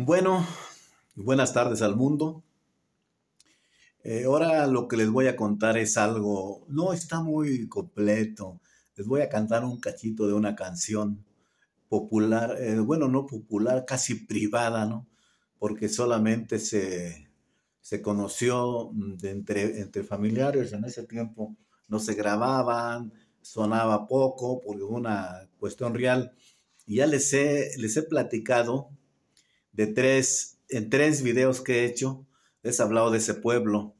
Bueno, buenas tardes al mundo. Eh, ahora lo que les voy a contar es algo, no está muy completo. Les voy a cantar un cachito de una canción popular, eh, bueno, no popular, casi privada, ¿no? Porque solamente se, conoció mm, entre, entre familiares en ese tiempo. No se grababan, sonaba poco, porque una cuestión real. Y ya les les he platicado de tres, en tres videos que he hecho, les he hablado de ese pueblo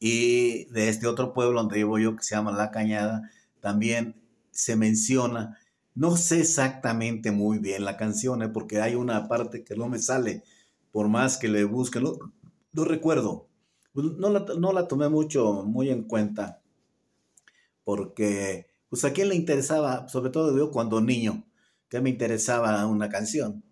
y de este otro pueblo donde vivo yo que se llama La Cañada, también se menciona, no sé exactamente muy bien la canción, ¿eh? porque hay una parte que no me sale, por más que le busque, pues, no, recuerdo, no la, tomé mucho, muy en cuenta, porque pues a quién le interesaba, sobre todo yo cuando niño, que me interesaba una canción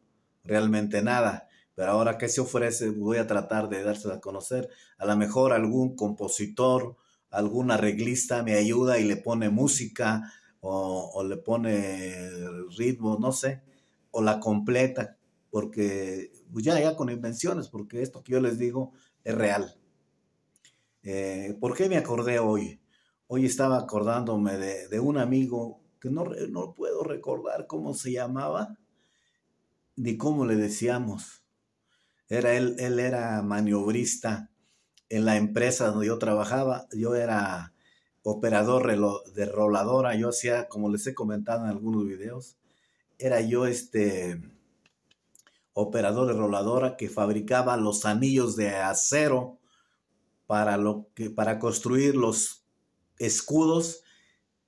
realmente nada. Pero ahora, que se ofrece? Voy a tratar de darse a conocer. A lo mejor algún compositor, algún arreglista me ayuda y le pone música o, le pone ritmo, no sé, o la completa, porque pues, ya, ya con invenciones, porque esto que yo les digo es real. Eh, ¿Por qué me acordé hoy? Hoy estaba acordándome de, un amigo que no, no puedo recordar cómo se llamaba, ni cómo le decíamos. Era él, él era maniobrista en la empresa donde yo trabajaba. Yo era operador de roladora. Yo hacía, como les he comentado en algunos videos, era yo este operador de roladora que fabricaba los anillos de acero para, lo que, para construir los escudos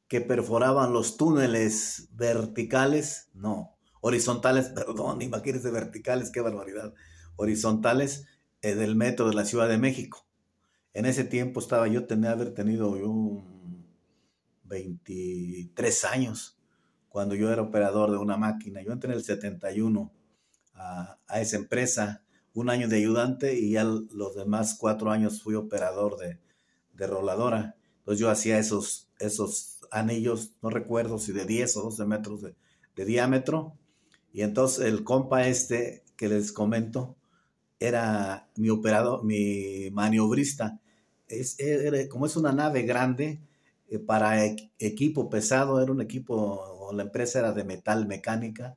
que perforaban los túneles verticales. No, horizontales, perdón, imagínense verticales, qué barbaridad, horizontales eh, del metro de la Ciudad de México. En ese tiempo estaba yo, tenía haber tenido yo 23 años cuando yo era operador de una máquina. Yo entré en el 71 a, esa empresa, un año de ayudante y ya los demás cuatro años fui operador de, roladora. Entonces yo hacía esos, esos anillos, no recuerdo si de 10 o 12 metros de, de diámetro, y entonces el compa este que les comento era mi operador, mi maniobrista. Es, como es una nave grande, eh, para equipo pesado, era un equipo, la empresa era de metal mecánica,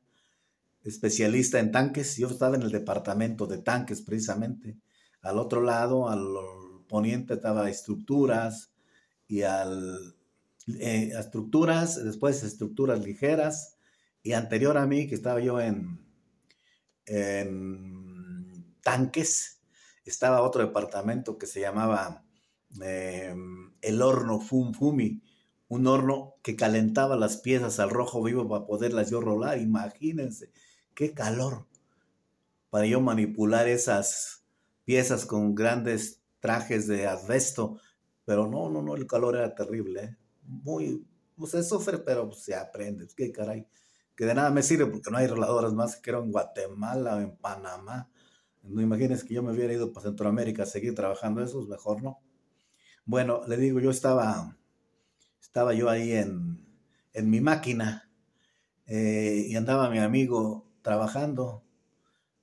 especialista en tanques. Yo estaba en el departamento de tanques precisamente. Al otro lado, al poniente estaba estructuras y al eh, estructuras, después estructuras ligeras y anterior a mí, que estaba yo en, tanques, estaba otro departamento que se llamaba em, el horno Fum Fumi, un horno que calentaba las piezas al rojo vivo para poderlas yo rolar. Imagínense, qué calor para yo manipular esas piezas con grandes trajes de asbesto. Pero no, no, no, el calor era terrible, ¿eh? muy, pues se sufre, pero se aprende, pues, qué caray que de nada me sirve porque no hay reladoras más que en Guatemala o en Panamá. No imagines que yo me hubiera ido para Centroamérica a seguir trabajando esos, mejor no. Bueno, le digo, yo estaba, estaba yo ahí en, mi máquina eh, y andaba mi amigo trabajando.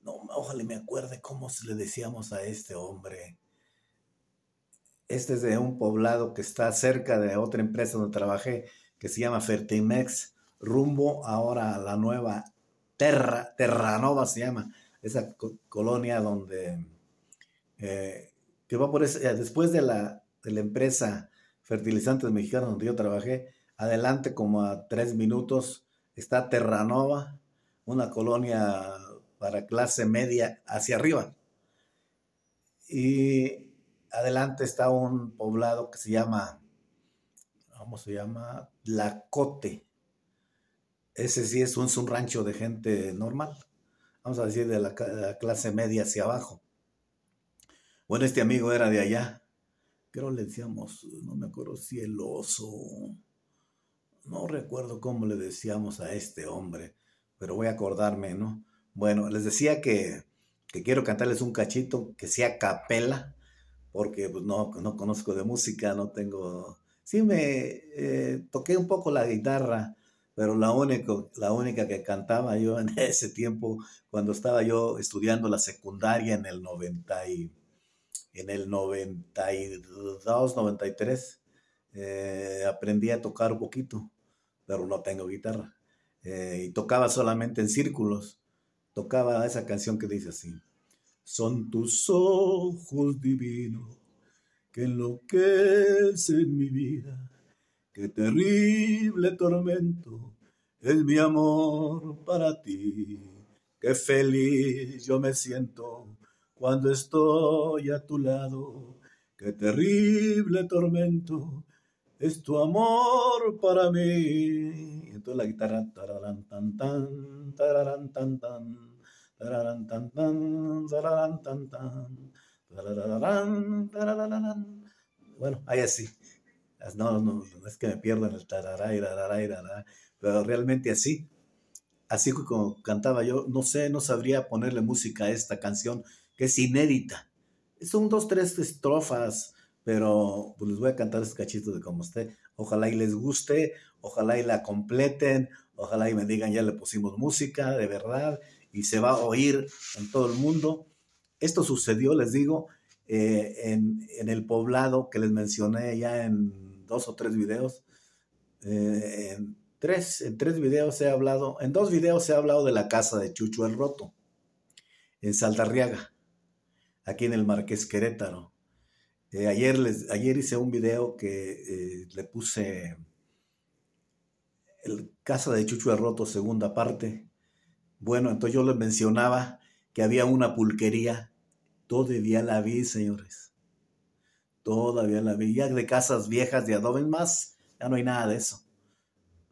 No, ojalá me acuerde cómo le decíamos a este hombre. Este es de un poblado que está cerca de otra empresa donde trabajé, que se llama Fertimex rumbo ahora a la nueva Terra, Terranova se llama, esa colonia donde, eh, que va por ese, eh, después de la, de la empresa Fertilizantes Mexicanos donde yo trabajé, adelante como a tres minutos está Terranova, una colonia para clase media hacia arriba. Y adelante está un poblado que se llama, ¿cómo se llama? Lacote ese sí es un, rancho de gente normal, vamos a decir de la, clase media hacia abajo. Bueno, este amigo era de allá, creo le decíamos, no me acuerdo si el oso, no recuerdo cómo le decíamos a este hombre, pero voy a acordarme, ¿no? Bueno, les decía que, quiero cantarles un cachito que sea capela, porque pues, no, no conozco de música, no tengo... Sí, me eh, toqué un poco la guitarra, pero la única, la única que cantaba yo en ese tiempo, cuando estaba yo estudiando la secundaria en el 90 y, en el 92, 93, eh, aprendí a tocar un poquito, pero no tengo guitarra. Eh, y tocaba solamente en círculos. Tocaba esa canción que dice así. Son tus ojos divinos que enloquecen mi vida Qué terrible tormento es mi amor para ti. Qué feliz yo me siento cuando estoy a tu lado. Qué terrible tormento es tu amor para mí. Y entonces la guitarra tan tan tan tan bueno, ahí así no, no, es que me pierdan el tararay y pero realmente así, así como cantaba yo, no sé, no sabría ponerle música a esta canción que es inédita. Son dos, tres estrofas, pero pues, les voy a cantar este cachito de como esté. Ojalá y les guste, ojalá y la completen, ojalá y me digan ya le pusimos música, de verdad, y se va a oír en todo el mundo. Esto sucedió, les digo, eh, en, en el poblado que les mencioné ya en dos o tres videos. Eh, en, tres, tres videos he hablado, en dos videos he hablado de la casa de Chucho el Roto, en Saldarriaga, aquí en el Marqués Querétaro. Eh, ayer, les, ayer hice un video que eh, le puse el Casa de Chucho el Roto, segunda parte. Bueno, entonces yo les mencionaba que había una pulquería. Todavía la vi, señores Todavía la villa de casas viejas de adobe más, ya no hay nada de eso.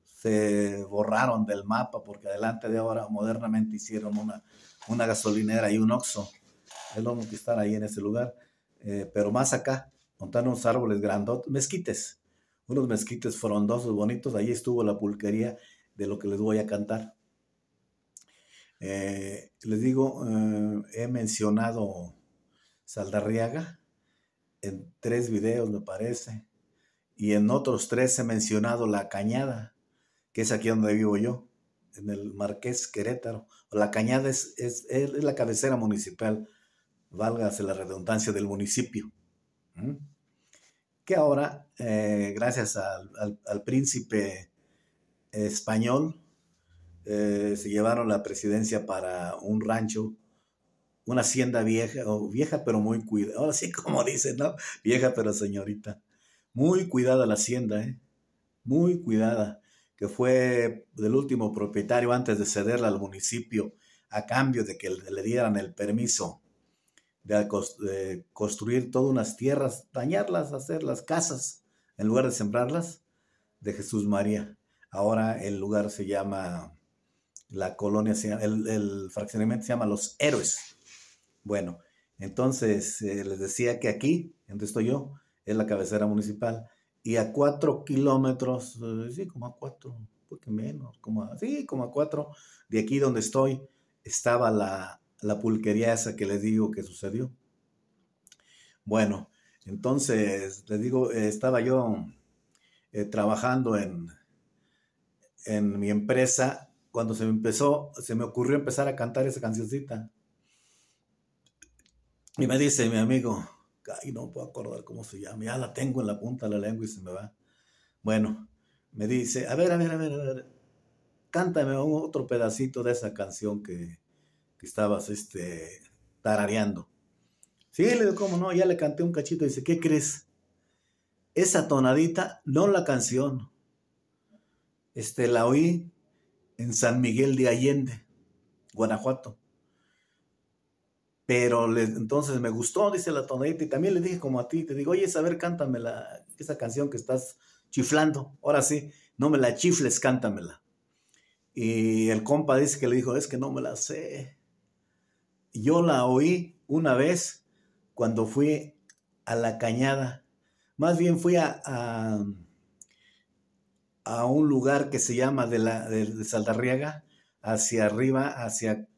Se borraron del mapa porque adelante de ahora modernamente hicieron una, una gasolinera y un oxo. El lo que está ahí en ese lugar. Eh, pero más acá, montaron unos árboles grandotes, mezquites, unos mezquites frondosos, bonitos. Allí estuvo la pulquería de lo que les voy a cantar. Eh, les digo, eh, he mencionado Saldarriaga en tres videos, me parece, y en otros tres he mencionado La Cañada, que es aquí donde vivo yo, en el Marqués Querétaro. La Cañada es, la cabecera municipal, válgase la redundancia del municipio. Que ahora, eh, gracias al, príncipe español, eh, se llevaron la presidencia para un rancho una hacienda vieja, o vieja pero muy cuidada, así como dicen, ¿no? Vieja pero señorita. Muy cuidada la hacienda, ¿eh? Muy cuidada, que fue del último propietario antes de cederla al municipio a cambio de que le dieran el permiso de, construir todas unas tierras, dañarlas, hacerlas casas, en lugar de sembrarlas, de Jesús María. Ahora el lugar se llama, la colonia, el fraccionamiento se llama Los Héroes bueno, entonces eh, les decía que aquí, donde estoy yo, es la cabecera municipal y a cuatro kilómetros, eh, sí, como a cuatro, porque menos, como a, sí, como a cuatro, de aquí donde estoy, estaba la, pulquería esa que les digo que sucedió. Bueno, entonces les digo, eh, estaba yo trabajando en, en mi empresa cuando se me empezó, se me ocurrió empezar a cantar esa cancioncita. Y me dice mi amigo, ay, no puedo acordar cómo se llama, ya la tengo en la punta de la lengua y se me va. Bueno, me dice, a ver, a ver, a ver, a ver, cántame otro pedacito de esa canción que, que estabas este, tarareando. Sí, le digo, ¿cómo no? Ya le canté un cachito. Dice, ¿qué crees? Esa tonadita, no la canción. Este, la oí en San Miguel de Allende, Guanajuato. Pero entonces me gustó, dice la tonadita, y también le dije como a ti, te digo, oye, saber, cántame la, esa canción que estás chiflando, ahora sí, no me la chifles, cántamela. Y el compa dice que le dijo, es que no me la sé. Yo la oí una vez cuando fui a la cañada, más bien fui a, a, un lugar que se llama de, la, de Saldarriaga, hacia arriba, hacia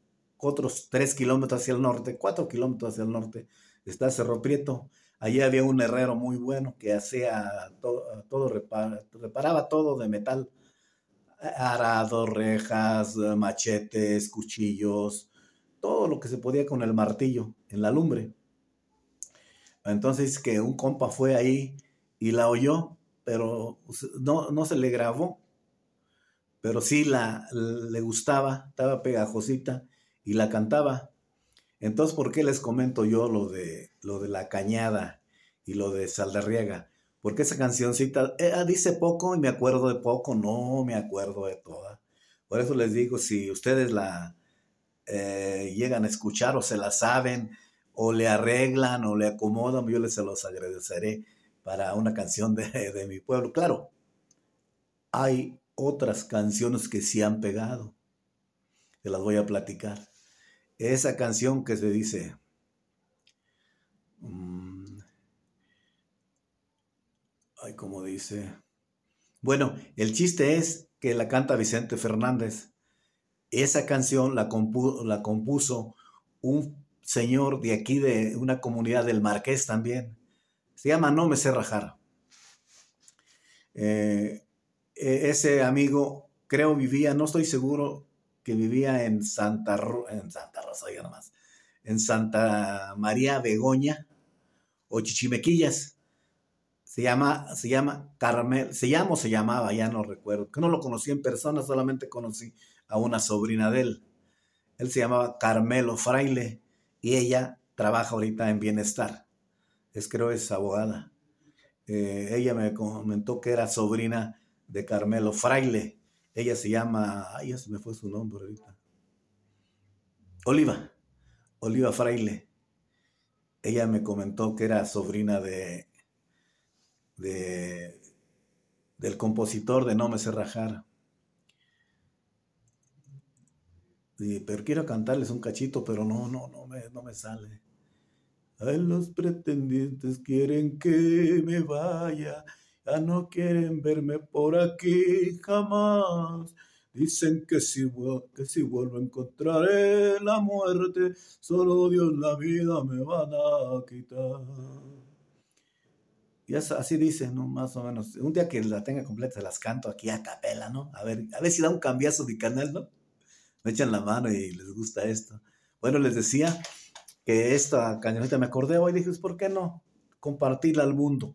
otros tres kilómetros hacia el norte, Cuatro kilómetros hacia el norte, está Cerro Prieto. Allí había un herrero muy bueno que hacía todo, reparaba todo de metal, arados, rejas, machetes, cuchillos, todo lo que se podía con el martillo en la lumbre. Entonces que un compa fue ahí y la oyó, pero pues, no, se le grabó, pero sí la, le gustaba, estaba pegajosita y la cantaba. Entonces, ¿por qué les comento yo lo de, lo de La Cañada y lo de Saldarriega? Porque esa cancioncita eh, ah, dice poco y me acuerdo de poco, no me acuerdo de toda. Por eso les digo, si ustedes la eh, llegan a escuchar o se la saben, o le arreglan o le acomodan, yo les se los agradeceré para una canción de, de mi pueblo. Claro, hay otras canciones que sí han pegado. Te las voy a platicar esa canción que se dice, mm, ay, como dice, bueno, el chiste es que la canta Vicente Fernández. Esa canción la, la compuso un señor de aquí, de una comunidad del Marqués también. Se llama No Me Sé Rajar. Eh, e-, ese amigo, creo, vivía, no estoy seguro que vivía en Santa, en Santa Rosa, nomás, en Santa María Begoña o Chichimequillas. Se llama, se llama Carmel, se llama o se llamaba, ya no recuerdo. que No lo conocí en persona, solamente conocí a una sobrina de él. Él se llamaba Carmelo Fraile y ella trabaja ahorita en Bienestar. Es creo es abogada. Eh, ella me comentó que era sobrina de Carmelo Fraile ella se llama, ay, ya se me fue su nombre ahorita. Oliva, Oliva Fraile. Ella me comentó que era sobrina de, del compositor de No me sé rajar. Y, pero quiero cantarles un cachito, pero no, no, no me, no me sale. Ay, los pretendientes quieren que me vaya ya no quieren verme por aquí jamás. Dicen que si, que si vuelvo encontraré la muerte, solo Dios la vida me van a quitar. Y así dice, ¿no? Más o menos. Un día que la tenga completa, las canto aquí a capela, ¿no? A ver, a ver si da un cambiazo de canal, ¿no? Me echan la mano y les gusta esto. Bueno, les decía que esta cañonita me acordé hoy, dije, pues, ¿por qué no compartirla al mundo?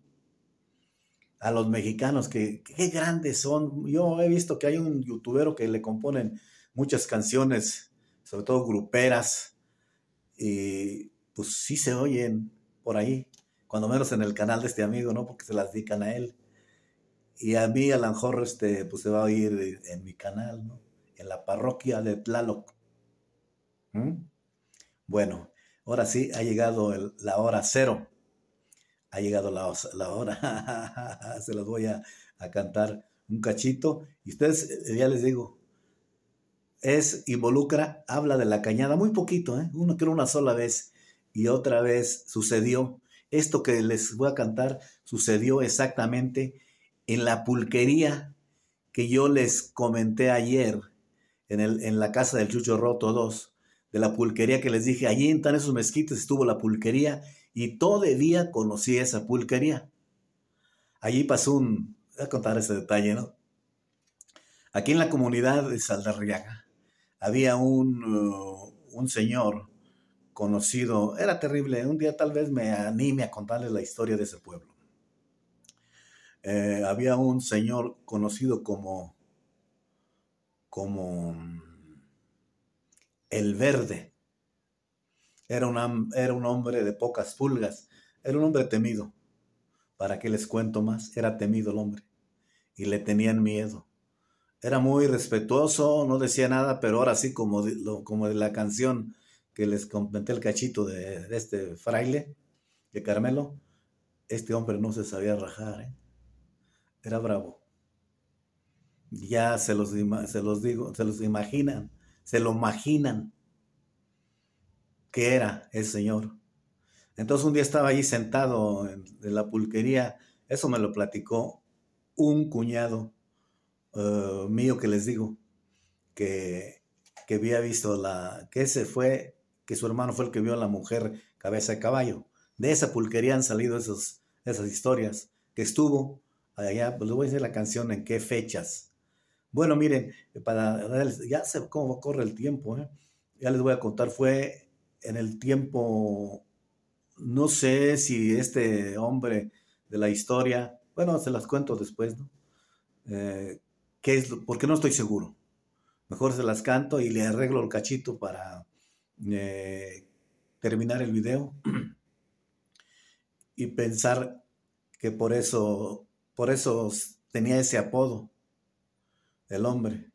a los mexicanos, que qué grandes son. Yo he visto que hay un youtubero que le componen muchas canciones, sobre todo gruperas, y pues sí se oyen por ahí, cuando menos en el canal de este amigo, ¿no? Porque se las dedican a él. Y a mí a lo este, pues se va a oír en mi canal, En la parroquia de Tlaloc. ¿Mm? Bueno, ahora sí ha llegado la hora cero ha llegado la, hora. Se los voy a, cantar un cachito. Y ustedes, eh, ya les digo, es, involucra, habla de la cañada, muy poquito, ¿eh? Uno, creo una sola vez. Y otra vez sucedió. Esto que les voy a cantar sucedió exactamente en la pulquería que yo les comenté ayer en, el, en la casa del Chucho Roto 2, de la pulquería que les dije, allí en tan esos mezquites, estuvo la pulquería y día conocí esa pulquería. Allí pasó un... Voy a contar ese detalle, ¿no? Aquí en la comunidad de Saldarriaga había un, uh, señor conocido, era terrible, un día tal vez me anime a contarles la historia de ese pueblo. Eh, había un señor conocido como, como mm, el verde, era un, era un hombre de pocas pulgas, era un hombre temido. ¿Para qué les cuento más? Era temido el hombre y le tenían miedo. Era muy respetuoso, no decía nada, pero ahora sí, como, de, como de la canción que les comenté el cachito de, este fraile, de Carmelo, este hombre no se sabía rajar, ¿eh? era bravo. Ya se los, se los digo, se los imaginan, se lo imaginan que era el Señor. Entonces un día estaba allí sentado en, la pulquería, eso me lo platicó un cuñado eh, mío que les digo, que, había visto la, que ese fue, que su hermano fue el que vio a la mujer cabeza de caballo. De esa pulquería han salido esos, esas historias, que estuvo allá, pues les voy a decir la canción en qué fechas. Bueno, miren, para ya sé cómo corre el tiempo, ¿eh? ya les voy a contar, fue en el tiempo, no sé si este hombre de la historia, bueno, se las cuento después, ¿no? Eh, ¿qué es, porque no estoy seguro. Mejor se las canto y le arreglo el cachito para eh, terminar el video y pensar que por eso, por eso tenía ese apodo, el hombre.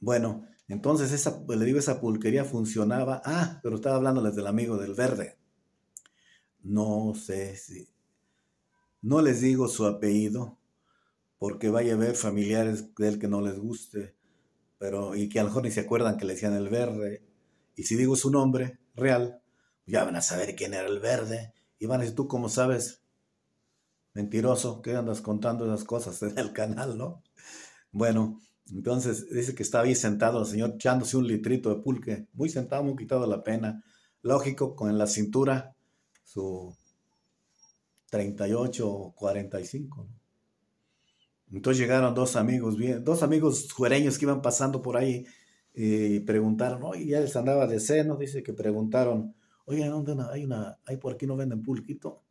Bueno, entonces, esa, le digo, esa pulquería funcionaba. Ah, pero estaba hablándoles del amigo del verde. No sé si. No les digo su apellido, porque vaya a haber familiares de él que no les guste, pero, y que a lo mejor ni se acuerdan que le decían el verde. Y si digo su nombre real, ya van a saber quién era el verde. Y van a decir, tú cómo sabes, mentiroso, que andas contando esas cosas en el canal, ¿no? Bueno, entonces dice que estaba ahí sentado el señor echándose un litrito de pulque, muy sentado, muy quitado la pena. Lógico, con la cintura su 38 o 45. Entonces llegaron dos amigos, dos amigos juereños que iban pasando por ahí y eh, preguntaron, oye, ya les andaba de seno, dice que preguntaron, oye, ¿dónde hay una, hay por aquí no venden pulquito?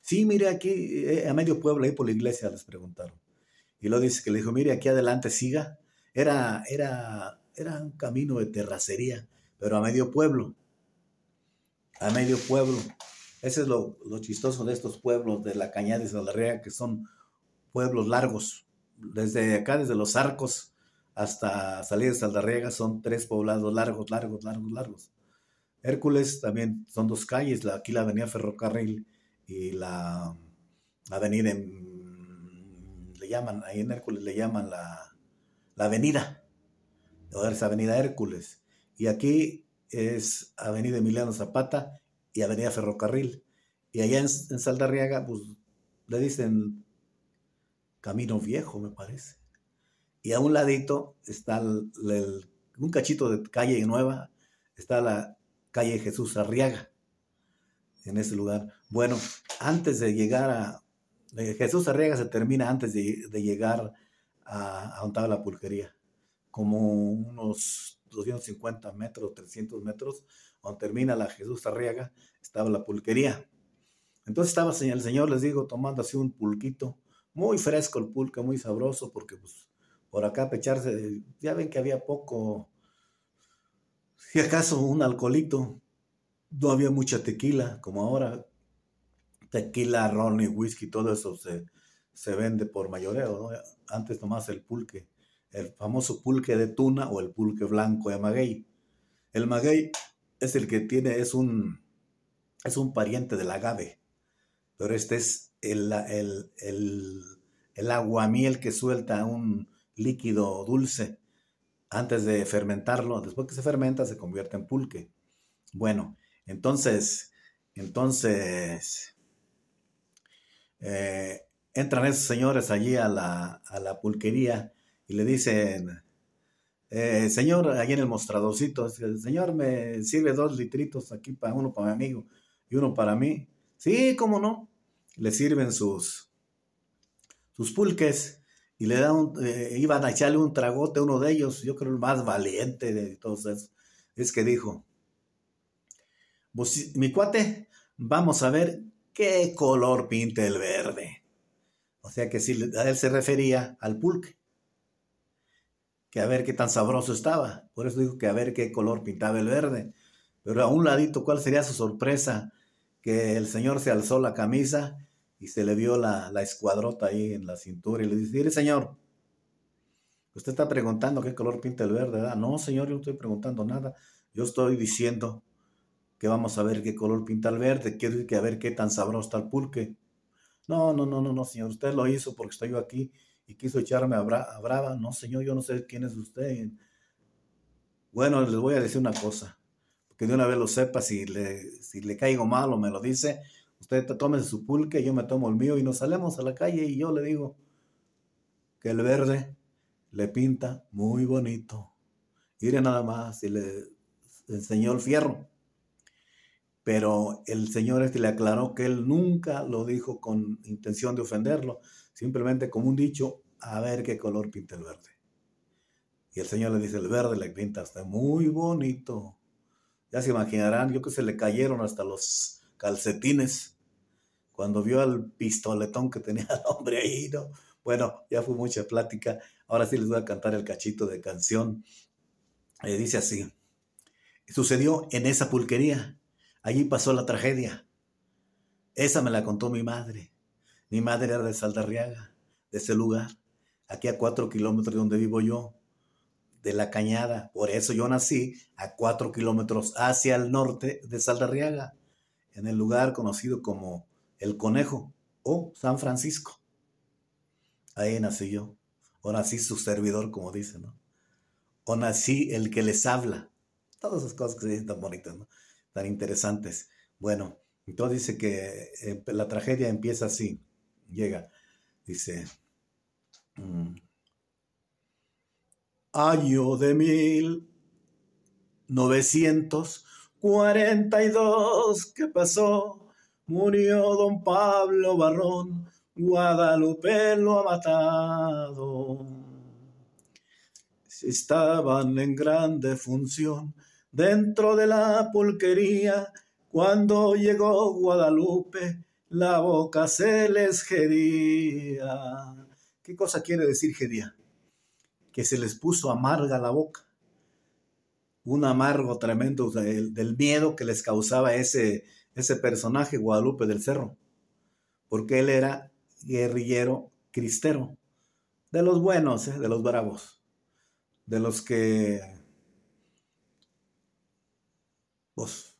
Sí, mire aquí, eh, a medio pueblo, ahí por la iglesia les preguntaron. Y lo dice que le dijo, mire, aquí adelante siga. Era, era, era un camino de terracería, pero a medio pueblo. A medio pueblo. Ese es lo, lo chistoso de estos pueblos de la Cañada de Salarrea, que son pueblos largos. Desde acá, desde los arcos hasta salir de Saldarriega, son tres poblados largos, largos, largos, largos. Hércules también son dos calles, la, aquí la avenida Ferrocarril y la, la avenida en le llaman, ahí en Hércules le llaman la, avenida, o es Avenida Hércules. Y aquí es Avenida Emiliano Zapata y Avenida Ferrocarril. Y allá en, en Saldarriaga, pues le dicen Camino Viejo, me parece. Y a un ladito está un cachito de calle nueva, está la calle Jesús Arriaga, en ese lugar. Bueno, antes de llegar a, Jesús Arriaga se termina antes de, llegar a, a estaba la Pulquería, como unos 250 metros, 300 metros, donde termina la Jesús Arriaga, estaba la pulquería. Entonces estaba el señor, les digo, tomando así un pulquito, muy fresco el pulque, muy sabroso, porque pues por acá pecharse, ya ven que había poco, si acaso un alcoholito, no había mucha tequila como ahora, tequila, ron y whisky, todo eso se, vende por mayoreo, Antes nomás el pulque, el famoso pulque de tuna o el pulque blanco de maguey. El maguey es el que tiene, es un, es un pariente del agave, pero este es el, el, el, el aguamiel que suelta un líquido dulce antes de fermentarlo. Después que se fermenta, se convierte en pulque. Bueno, entonces, entonces, eh, entran esos señores allí a la, pulquería y le dicen, eh, señor, allí en el mostradorcito, señor, me sirve dos litritos aquí para uno para mi amigo y uno para mí. Sí, cómo no. Le sirven sus, sus pulques y le dan, eh, iban a echarle un tragote a uno de ellos, yo creo el más valiente de todos esos, es que dijo, pues mi cuate, vamos a ver qué color pinta el verde. O sea que a él se refería al pulque, que a ver qué tan sabroso estaba. Por eso dijo que a ver qué color pintaba el verde. Pero a un ladito, ¿cuál sería su sorpresa? Que el señor se alzó la camisa y se le vio la, la escuadrota ahí en la cintura y le dice, mire señor, usted está preguntando qué color pinta el verde, No, señor, yo no estoy preguntando nada. Yo estoy diciendo que vamos a ver qué color pinta el verde, Quiero que a ver qué tan sabroso está el pulque. No, no, no, no, no, señor, usted lo hizo porque estoy yo aquí y quiso echarme a, brava. No, señor, yo no sé quién es usted. Bueno, les voy a decir una cosa, que de una vez lo sepa, si le, si le caigo mal o me lo dice, usted tome su pulque, yo me tomo el mío y nos salemos a la calle y yo le digo que el verde le pinta muy bonito. Mire nada más, y le enseñó el fierro. Pero el Señor este le aclaró que él nunca lo dijo con intención de ofenderlo, simplemente como un dicho, a ver qué color pinta el verde. Y el Señor le dice, el verde le pinta hasta muy bonito. Ya se imaginarán, yo que se le cayeron hasta los calcetines cuando vio al pistoletón que tenía el hombre ahí, ¿no? Bueno, ya fue mucha plática. Ahora sí les voy a cantar el cachito de canción. Eh, dice así. Sucedió en esa pulquería Allí pasó la tragedia. Esa me la contó mi madre. Mi madre era de Saldarriaga, de ese lugar, aquí a cuatro kilómetros de donde vivo yo, de la cañada. Por eso yo nací a cuatro kilómetros hacia el norte de Saldarriaga, en el lugar conocido como El Conejo o San Francisco. Ahí nací yo, o nací su servidor, como dicen, ¿no? O nací el que les habla. Todas esas cosas que se dicen tan bonitas, ¿no? tan interesantes. Bueno, entonces dice que eh, la tragedia empieza así, llega, dice, mm, año de 1942. novecientos que pasó, murió don Pablo Barrón, Guadalupe lo ha matado. Estaban en grande función dentro de la pulquería. Cuando llegó Guadalupe, la boca se les gedía. ¿Qué cosa quiere decir gedía? Que se les puso amarga la boca. Un amargo tremendo del, miedo que les causaba ese, ese personaje, Guadalupe del Cerro. Porque él era guerrillero cristero. De los buenos, ¿eh? de los bravos. De los que pues,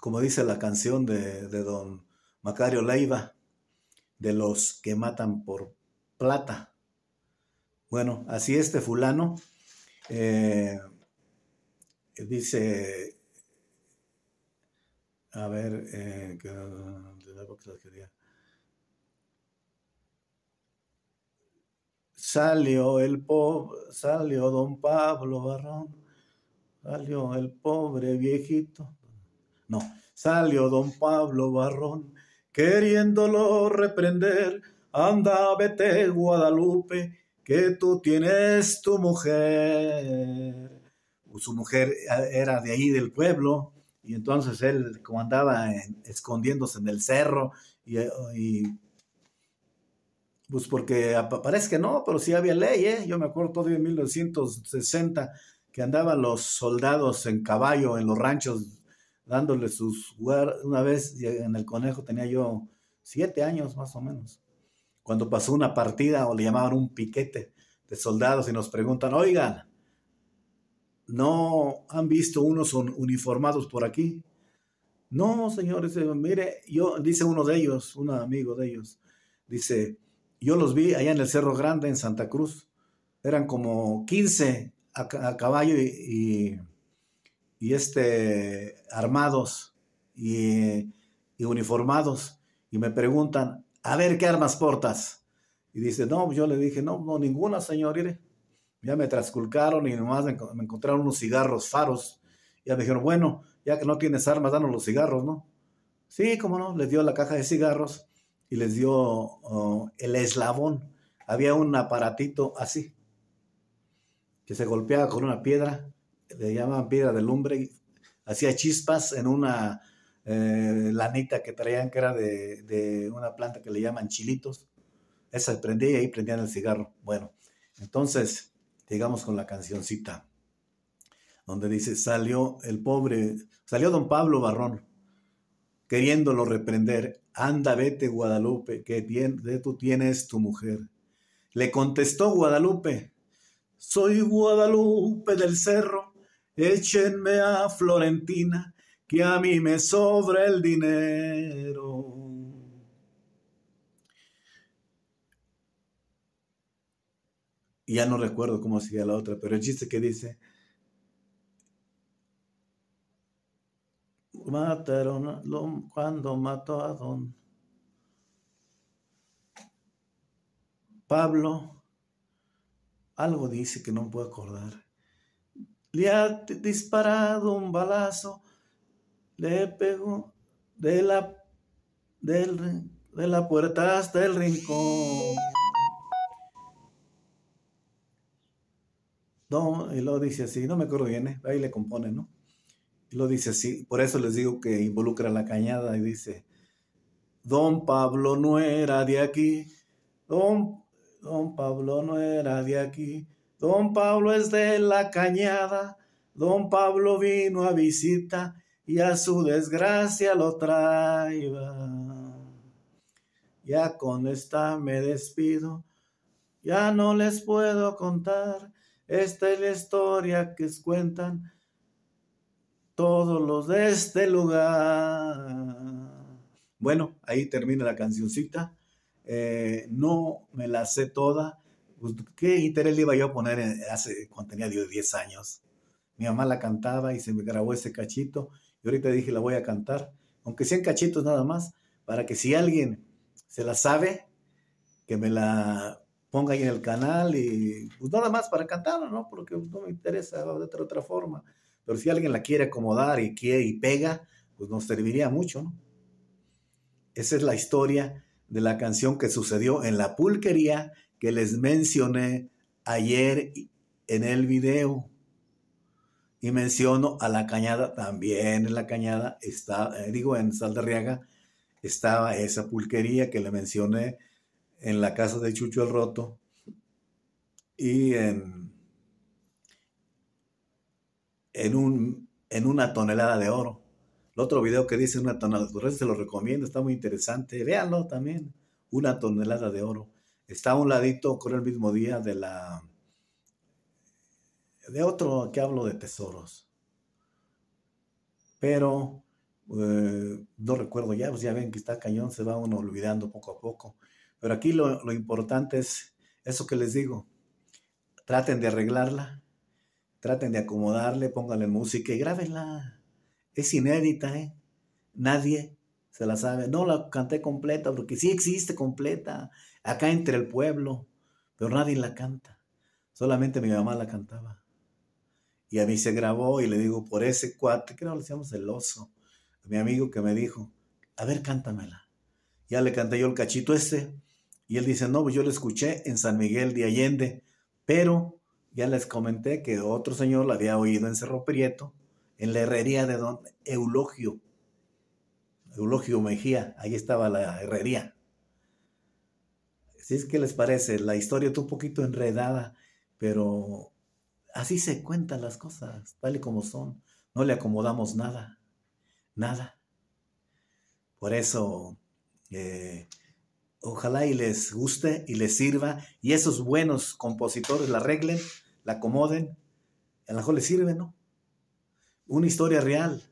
como dice la canción de, don Macario Leiva, de los que matan por plata. Bueno, así este fulano eh, dice, a ver, eh, que, Salió el pobre, salió don Pablo Barrón Salió el pobre viejito. No, salió don Pablo Barrón, queriéndolo reprender. Anda, vete, Guadalupe, que tú tienes tu mujer. Su mujer era de ahí del pueblo, y entonces él, como andaba escondiéndose en el cerro, y, pues porque parece que no, pero sí había ley, ¿eh? Yo me acuerdo todo en 1960 que andaban los soldados en caballo en los ranchos dándole sus Una vez en el conejo tenía yo siete años más o menos, cuando pasó una partida o le llamaban un piquete de soldados y nos preguntan, oigan, ¿no han visto unos uniformados por aquí? No, señores, mire, yo, dice uno de ellos, un amigo de ellos, dice, yo los vi allá en el Cerro Grande, en Santa Cruz, eran como 15 a, caballo y, este, armados y, uniformados y me preguntan, a ver, ¿qué armas portas? Y dice, no, yo le dije, no, no, ninguna, señor. Ya me trasculcaron y nomás me, encontraron unos cigarros faros. Ya me dijeron, bueno, ya que no tienes armas, danos los cigarros, ¿no? Sí, cómo no, les dio la caja de cigarros y les dio oh, el eslabón. Había un aparatito así, que se golpeaba con una piedra, le llamaban piedra de lumbre, hacía chispas en una eh, lanita que traían que era de, una planta que le llaman chilitos. Esa prendía y ahí prendían el cigarro. Bueno, entonces llegamos con la cancioncita, donde dice, salió el pobre, salió don Pablo Barrón, queriéndolo reprender, anda, vete Guadalupe, que de tú tienes tu mujer. Le contestó Guadalupe, soy Guadalupe del Cerro, échenme a Florentina, que a mí me sobra el dinero. Ya no recuerdo cómo sigue la otra, pero el chiste que dice, mataron cuando mató a don Pablo algo dice que no puedo acordar. Le ha disparado un balazo, le pegó de la, de la puerta hasta el rincón. Don, y lo dice así, no me acuerdo bien, ¿eh? ahí le compone, ¿no? Y lo dice así, por eso les digo que involucra la cañada y dice, Don Pablo no era de aquí, Don Don Pablo no era de aquí, Don Pablo es de la cañada, Don Pablo vino a visita y a su desgracia lo traiba. Ya con esta me despido, ya no les puedo contar, esta es la historia que cuentan todos los de este lugar. Bueno, ahí termina la cancioncita. Eh, no me la sé toda. Pues, ¿Qué interés le iba yo a poner hace, cuando tenía 10 años? Mi mamá la cantaba y se me grabó ese cachito. Y ahorita dije, la voy a cantar, aunque sean cachitos nada más, para que si alguien se la sabe, que me la ponga ahí en el canal y pues nada más para cantar ¿no? Porque no me interesa de otra, otra forma. Pero si alguien la quiere acomodar y y pega, pues nos serviría mucho, Esa es la historia de la canción que sucedió en la pulquería que les mencioné ayer en el video. Y menciono a la cañada también, en la cañada está, eh, digo, en Saldarriaga estaba esa pulquería que le mencioné en la casa de Chucho el Roto y en, en, un, en una tonelada de oro. El otro video que dice una tonelada de pues, se lo recomiendo, está muy interesante. Véanlo también. Una tonelada de oro. Está a un ladito, con el mismo día de la. de otro que hablo de tesoros. Pero eh, no recuerdo ya, pues ya ven que está cañón, se va uno olvidando poco a poco. Pero aquí lo, lo importante es eso que les digo. Traten de arreglarla, traten de acomodarle, pónganle música y grábenla es inédita, ¿eh? Nadie se la sabe. No la canté completa porque sí existe completa acá entre el pueblo, pero nadie la canta. Solamente mi mamá la cantaba. Y a mí se grabó y le digo, por ese cuate, que le decíamos el oso, a mi amigo que me dijo, a ver, cántamela. Ya le canté yo el cachito este. Y él dice, no, pues yo lo escuché en San Miguel de Allende, pero ya les comenté que otro señor la había oído en Cerro Prieto en la herrería de don Eulogio. Eulogio Mejía, ahí estaba la herrería. Si es que les parece, la historia está un poquito enredada, pero así se cuentan las cosas, tal y como son. No le acomodamos nada, nada. Por eso, eh, ojalá y les guste y les sirva, y esos buenos compositores la arreglen, la acomoden, a lo mejor les sirve, ¿no? una historia real.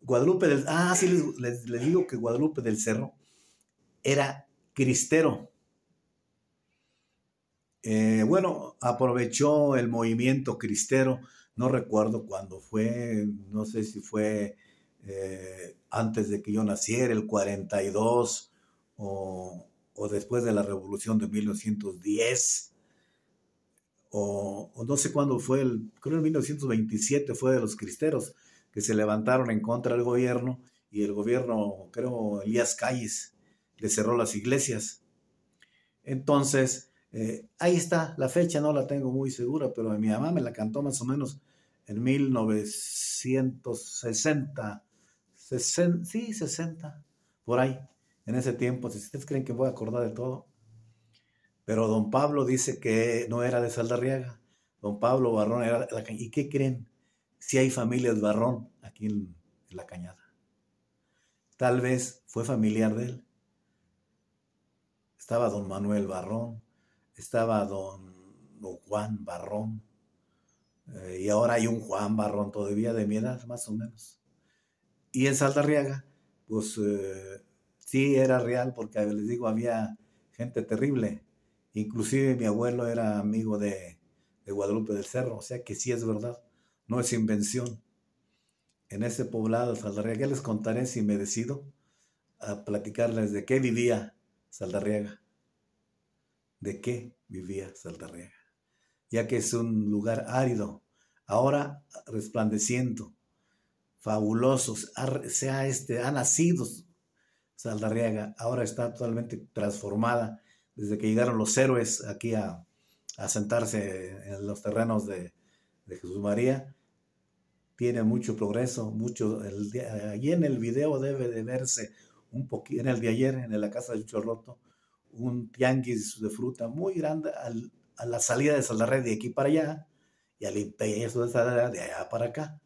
Guadalupe del... Ah, sí, les, digo que Guadalupe del Cerro era cristero. Eh, bueno, aprovechó el movimiento cristero, no recuerdo cuándo fue, no sé si fue eh, antes de que yo naciera, el 42, o, o después de la revolución de 1910 o, no sé cuándo fue, el, creo en 1927 fue de los cristeros que se levantaron en contra del gobierno y el gobierno, creo, Elías Calles, le cerró las iglesias. Entonces, eh, ahí está, la fecha no la tengo muy segura, pero mi mamá me la cantó más o menos en 1960, 60, sí, 60, por ahí, en ese tiempo. Si ustedes creen que voy a acordar de todo, pero don Pablo dice que no era de Saldarriaga. Don Pablo Barrón era de la ¿Y qué creen? Si hay familias Barrón aquí en, la cañada. Tal vez fue familiar de él. Estaba don Manuel Barrón, estaba don Juan Barrón, eh, y ahora hay un Juan Barrón todavía de mi edad, más o menos. Y en Saldarriaga, pues eh, sí era real, porque les digo, había gente terrible Inclusive mi abuelo era amigo de, de Guadalupe del Cerro, o sea que sí es verdad, no es invención. En ese poblado de Saldarriaga, les contaré si me decido a platicarles de qué vivía Saldarriaga, de qué vivía Saldarriaga, ya que es un lugar árido, ahora resplandeciendo, fabulosos, ha, este, ha nacido Saldarriaga, ahora está totalmente transformada desde que llegaron los héroes aquí a, sentarse en los terrenos de, Jesús María, tiene mucho progreso, mucho, allí en el video debe de verse un poquito, en el de ayer, en la casa de Roto, un tianguis de fruta muy grande a la salida de Salarre de aquí para allá y al impeso de de allá para acá.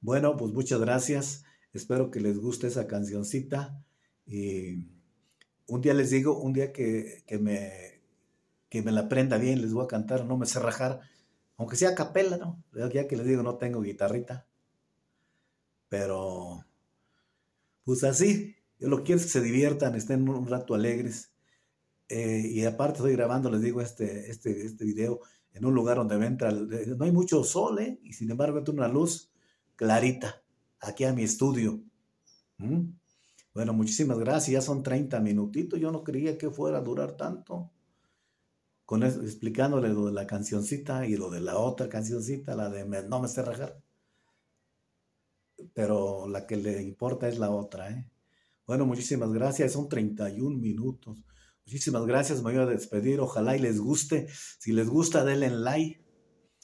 Bueno, pues muchas gracias. Espero que les guste esa cancioncita y un día les digo, un día que, me, que me la aprenda bien, les voy a cantar, no me sé rajar, aunque sea a capela, ¿no? Ya que les digo, no tengo guitarrita. Pero, pues así, yo lo quiero que se diviertan, estén un rato alegres. Eh, y aparte estoy grabando, les digo, este, este, este video en un lugar donde entra, eh, no hay mucho sol, ¿eh? Y sin embargo, entra una luz clarita aquí a mi estudio. ¿Mm? Bueno, muchísimas gracias. Ya son 30 minutitos. Yo no creía que fuera a durar tanto. Con explicándole lo de la cancioncita y lo de la otra cancioncita, la de No me sé rajar. Pero la que le importa es la otra, ¿eh? Bueno, muchísimas gracias. Son 31 minutos. Muchísimas gracias. Me voy a despedir. Ojalá y les guste. Si les gusta, denle like.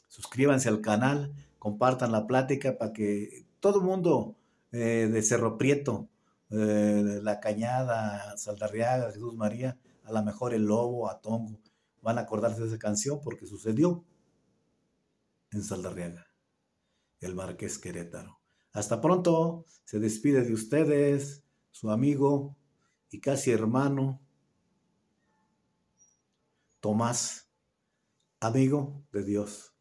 Suscríbanse al canal. Compartan la plática para que todo el mundo eh, de Cerro Prieto eh, la Cañada, Saldarriaga, Jesús María, a lo mejor El Lobo, a Tongo, van a acordarse de esa canción porque sucedió en Saldarriaga, el Marqués Querétaro. Hasta pronto, se despide de ustedes, su amigo y casi hermano, Tomás, amigo de Dios.